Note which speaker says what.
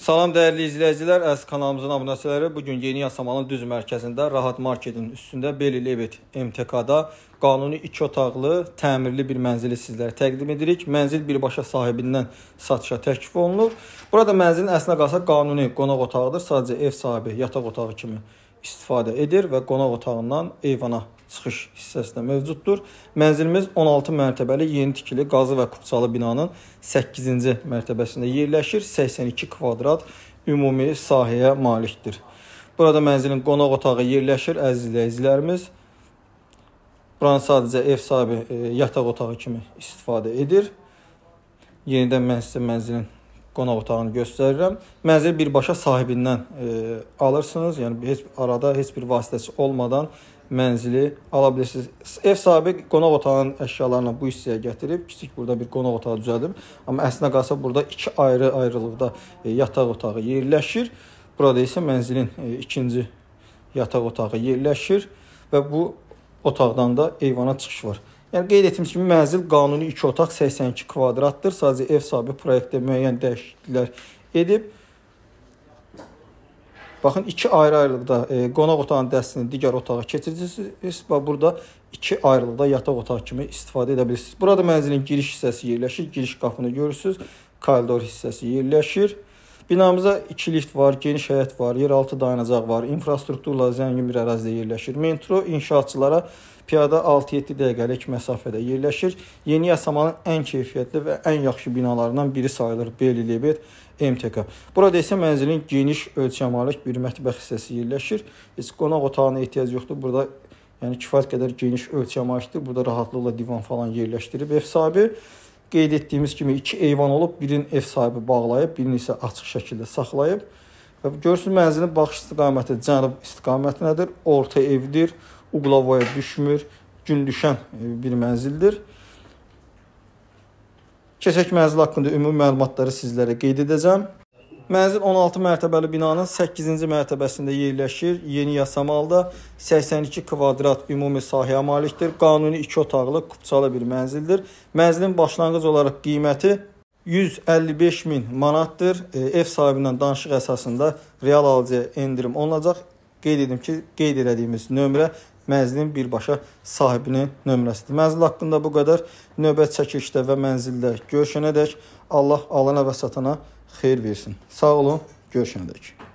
Speaker 1: Salam dəyərli izləyicilər, əziz kanalımızın abunəçiləri. Bu gün Yeni Yasamalın düz mərkəzində Rahat Marketin üstündə Beli Levit MTK-da qanuni 2 otaqlı, təmirli bir mənzili sizlərə təqdim edirik. Mənzil birbaşa sahibindən satışa təklif olunur. Burada mənzilin əslinə qalsa qanuni qonaq otağıdır. Sadəcə ev sahibi yataq otağı kimi istifadə edir və qonaq otağından eyvana çıxış hissəsində mövcuddur. Mənzilimiz 16 mərtəbəli yeni tikili qazı və kupçalı binanın 8-ci mərtəbəsində yerləşir. 82 kvadrat ümumi sahəyə malikdir. Burada mənzilin qonaq otağı yerləşir, əziz izləyicilərimiz. Buranı sadəcə ev sahibi e, yataq otağı kimi istifadə edir. Yenidən mən sizə mənzilin qonaq otağını göstərirəm. Mənzili birbaşa sahibindən e, alırsınız. Yəni heç arada heç bir vasitəçi olmadan mənzili ala bilirsiniz. Ev sahibi qonaq otağının əşyalarını bu hissəyə gətirib, kiçik burada bir qonaq otağı düzədib. Amma əslinə qalsa burada iki ayrı ayrılıqda e, yataq otağı yerləşir. Burada isə mənzilin e, ikinci yataq otağı yerləşir və bu otaqdan da eyvana çıxış var. Yəni qeyd etmiş kimi mənzil qanuni 2 otaq 82 kvadratdır. Sadəcə ev sahibi proyektdə müəyyən dəyişikliklər edib Baxın iki ayrı-ayrılıqda e, qonaq otağının dəstini digər otağa keçirirsiniz və burada iki ayrılıqda yataq otağı kimi istifadə edə bilirsiniz. Burada mənzilin giriş hissəsi yerləşir. Giriş qapını görürsüz. Koridor hissəsi yerləşir. Binamıza iki lift var, geniş həyət var, yeraltı dayanacaq var, infrastrukturla zəngin bir ərazidə yerləşir. Metro inşaatçılara piyada 6-7 dəqiqəlik məsafədə yerləşir. Yeni Yasamanın ən keyfiyyətli və ən yaxşı binalarından biri sayılır Beli Lebed MTK. Burada isə mənzilin geniş ölçüyə malik bir mətbəx hissəsi yerləşir. Heç qonaq otağına ehtiyac yoxdur. Burada yəni kifayət qədər geniş ölçüyə malikdir. Burada rahatlıqla divan falan yerləşdirib ev sahibi. Qeyd etdiyimiz kimi iki eyvan olub, birin ev sahibi bağlayıb, birini isə açıq şəkildə saxlayıb. Və görürsünüz mənzilin baxış istiqaməti cənub istiqamətinədir. Orta evdir, uqlavaya düşmür, gün düşən e, bir mənzildir. Keçək mənzil haqqında ümumi məlumatları sizlərə qeyd edəcəm. Mənzil 16 mərtəbəli binanın 8-ci mərtəbəsində yerləşir. Yeni yasamalda 82 kvadrat ümumi sahəyə malikdir. Qanuni 2 otaqlı kupçalı bir mənzildir. Mənzilin başlanğıc olaraq qiyməti 155 min manatdır. E, ev sahibindən danışıq əsasında real alıcıya endirim olunacaq qeyd edim ki, qeyd elədiyimiz nömrə mənzilin birbaşa sahibinin nömrəsidir. Mənzil haqqında bu qədər. Növbət çəkilişdə və mənzildə görüşənədək Allah alana və satana xeyir versin. Sağ olun, görüşənədək.